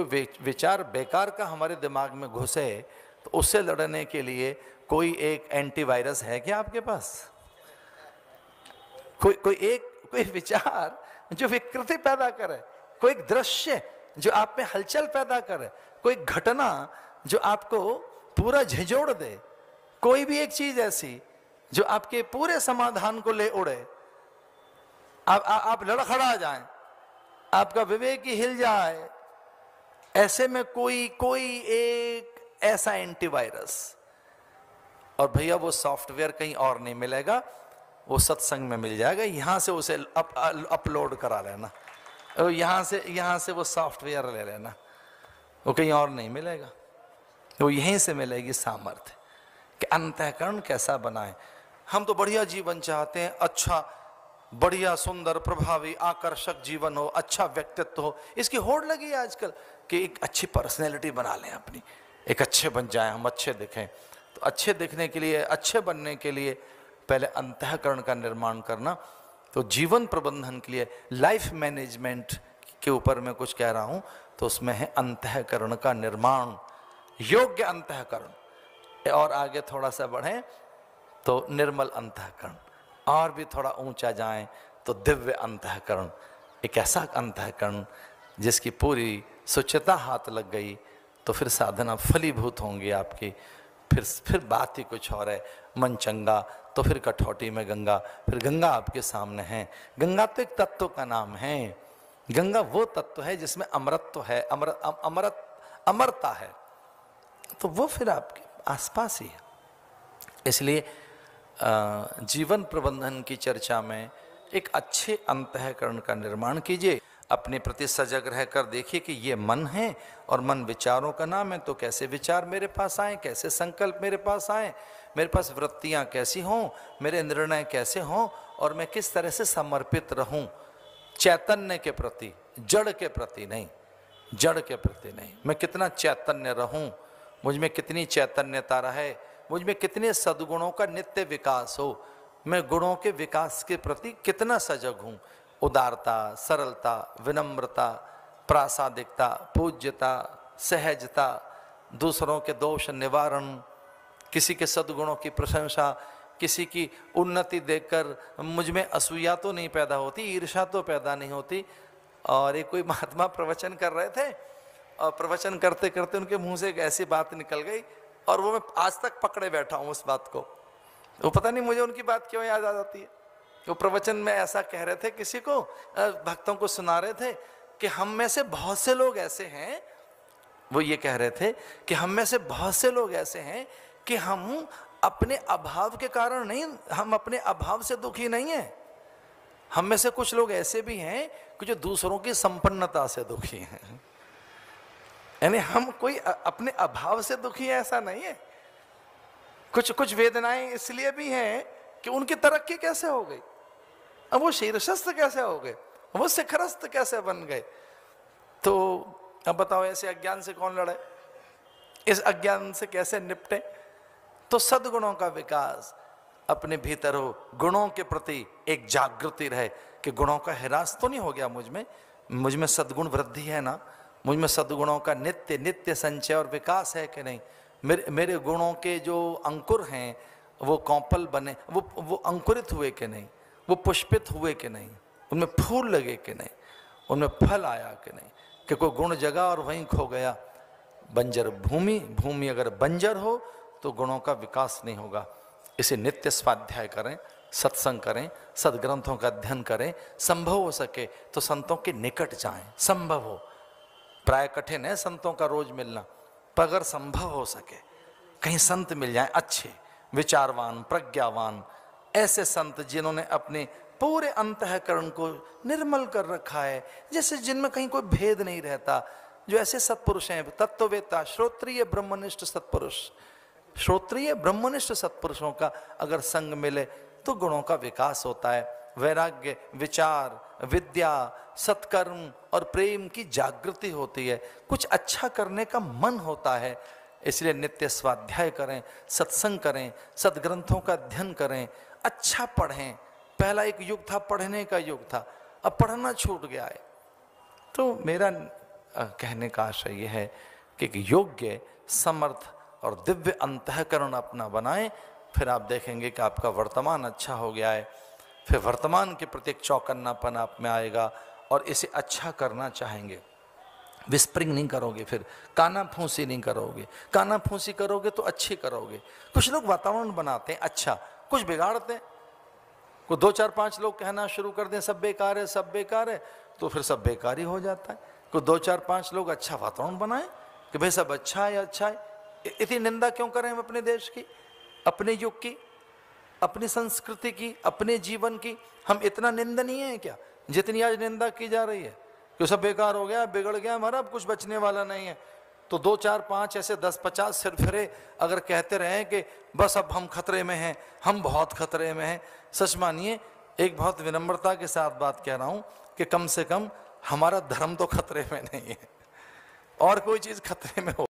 विचार बेकार का हमारे दिमाग में घुसे तो उससे लड़ने के लिए कोई एक एंटीवायरस है क्या आपके पास कोई कोई एक कोई विचार जो विकृति पैदा करे कोई एक दृश्य जो आप में हलचल पैदा करे कोई घटना जो आपको पूरा झिझोड़ दे कोई भी एक चीज ऐसी जो आपके पूरे समाधान को ले उड़े आप, आ, आप लड़खड़ा जाए आपका विवेक ही हिल जाए ऐसे में कोई कोई एक ऐसा एंटीवायरस और भैया वो सॉफ्टवेयर कहीं और नहीं मिलेगा वो सत्संग में मिल जाएगा यहां से उसे अप, अपलोड करा लेना यहां से यहां से वो सॉफ्टवेयर ले लेना वो कहीं और नहीं मिलेगा वो यहीं से मिलेगी सामर्थ्य कि अंतःकरण कैसा बनाए हम तो बढ़िया जीवन चाहते हैं अच्छा बढ़िया सुंदर प्रभावी आकर्षक जीवन हो अच्छा व्यक्तित्व हो इसकी होड़ लगी है आजकल कि एक अच्छी पर्सनैलिटी बना लें अपनी एक अच्छे बन जाएं हम अच्छे दिखें तो अच्छे दिखने के लिए अच्छे बनने के लिए पहले अंतकरण का निर्माण करना तो जीवन प्रबंधन के लिए लाइफ मैनेजमेंट के ऊपर मैं कुछ कह रहा हूँ तो उसमें है अंतकरण का निर्माण योग्य अंतकरण और आगे थोड़ा सा बढ़ें तो निर्मल अंतकरण और भी थोड़ा ऊंचा जाएं तो दिव्य अंतकरण एक ऐसा अंतकरण जिसकी पूरी स्वच्छता हाथ लग गई तो फिर साधना फलीभूत होंगी आपकी फिर फिर बात ही कुछ और है मन चंगा तो फिर कठौटी में गंगा फिर गंगा आपके सामने है गंगा तो एक तत्व का नाम है गंगा वो तत्व है जिसमें अमृत तो है अमर अमृत अमरता है तो वो फिर आपके आसपास ही है इसलिए जीवन प्रबंधन की चर्चा में एक अच्छे अंतकरण का निर्माण कीजिए अपने प्रति सजग रहकर देखिए कि ये मन है और मन विचारों का नाम है तो कैसे विचार मेरे पास आए कैसे संकल्प मेरे पास आए मेरे पास वृत्तियाँ कैसी हों मेरे निर्णय कैसे हों और मैं किस तरह से समर्पित रहूं चैतन्य के प्रति जड़ के प्रति नहीं जड़ के प्रति नहीं मैं कितना चैतन्य रहूं मुझ में कितनी चैतन्यता रहे मुझ में कितने सदगुणों का नित्य विकास हो मैं गुणों के विकास के प्रति कितना सजग हूँ उदारता सरलता विनम्रता प्रासादिकता पूज्यता सहजता दूसरों के दोष निवारण किसी के सदगुणों की प्रशंसा किसी की उन्नति देखकर मुझ में असूया तो नहीं पैदा होती ईर्षा तो पैदा नहीं होती और एक कोई महात्मा प्रवचन कर रहे थे और प्रवचन करते करते उनके मुंह से एक ऐसी बात निकल गई और वो मैं आज तक पकड़े बैठा हूँ उस बात को वो पता नहीं मुझे उनकी बात क्यों याद आ जाती है वो प्रवचन में ऐसा कह रहे थे किसी को भक्तों को सुना रहे थे कि हम में से बहुत से लोग ऐसे हैं वो ये कह रहे थे कि हम में से बहुत से लोग ऐसे हैं कि हम अपने अभाव के कारण नहीं हम अपने अभाव से दुखी नहीं हैं हम में से कुछ लोग ऐसे भी हैं कि जो दूसरों की संपन्नता से दुखी हैं यानी हम कोई अपने अभाव से दुखी है ऐसा नहीं है कुछ कुछ वेदनाएं इसलिए भी हैं कि उनकी तरक्की कैसे हो गई अब वो शीर्षस्थ कैसे हो गए वो शिखरस्थ कैसे बन गए तो अब बताओ ऐसे अज्ञान से कौन लड़े इस अज्ञान से कैसे निपटे तो सदगुणों का विकास अपने भीतर हो गुणों के प्रति एक जागृति रहे कि गुणों का हिरास तो नहीं हो गया मुझ में मुझ में सदगुण वृद्धि है ना मुझ में सद्गुणों का नित्य नित्य संचय और विकास है कि नहीं मेरे मेरे गुणों के जो अंकुर हैं वो कौपल बने वो वो अंकुरित हुए कि नहीं वो पुष्पित हुए कि नहीं उनमें फूल लगे कि नहीं उनमें फल आया कि नहीं कि कोई गुण जगा और वहीं खो गया बंजर भूमि भूमि अगर बंजर हो तो गुणों का विकास नहीं होगा इसे नित्य स्वाध्याय करें सत्संग करें सदग्रंथों का अध्ययन करें संभव हो सके तो संतों के निकट जाएं संभव हो प्राय कठिन है संतों का रोज मिलना पर अगर संभव हो सके कहीं संत मिल जाए अच्छे विचारवान प्रज्ञावान ऐसे संत जिन्होंने अपने पूरे अंतकरण को निर्मल कर रखा है जैसे जिनमें कहीं कोई भेद नहीं रहता जो ऐसे सत्पुरुष हैं तत्ववेता श्रोत्रीय ब्रह्मनिष्ठ सत्पुरुष श्रोत्रीय ब्रह्मनिष्ठ सत्पुरुषों का अगर संग मिले तो गुणों का विकास होता है वैराग्य विचार विद्या सत्कर्म और प्रेम की जागृति होती है कुछ अच्छा करने का मन होता है इसलिए नित्य स्वाध्याय करें सत्संग करें सदग्रंथों का अध्ययन करें अच्छा पढ़ें पहला एक युग था पढ़ने का युग था अब पढ़ना छूट गया है तो मेरा कहने का आशय यह है कि योग्य समर्थ और दिव्य अंतकरण अपना बनाएं फिर आप देखेंगे कि आपका वर्तमान अच्छा हो गया है फिर वर्तमान के प्रति एक चौकन्नापन आप में आएगा और इसे अच्छा करना चाहेंगे विस्प्रिंग नहीं करोगे फिर काना फूसी नहीं करोगे काना फूसी करोगे तो अच्छी करोगे कुछ लोग वातावरण बनाते हैं अच्छा कुछ बिगाड़ते हैं को दो चार पांच लोग कहना शुरू कर दें सब बेकार है सब बेकार है तो फिर सब बेकार ही हो जाता है को दो चार पांच लोग अच्छा वातावरण बनाए कि भाई सब अच्छा है अच्छा है इतनी निंदा क्यों करें हम अपने देश की अपने युग की अपनी संस्कृति की अपने जीवन की हम इतना निंदनीय है क्या जितनी आज निंदा की जा रही है कि सब बेकार हो गया बिगड़ गया हमारा अब कुछ बचने वाला नहीं है तो दो चार पाँच ऐसे दस पचास सिर फिरे अगर कहते रहें कि बस अब हम खतरे में हैं हम बहुत खतरे में हैं सच मानिए एक बहुत विनम्रता के साथ बात कह रहा हूँ कि कम से कम हमारा धर्म तो खतरे में नहीं है और कोई चीज़ खतरे में हो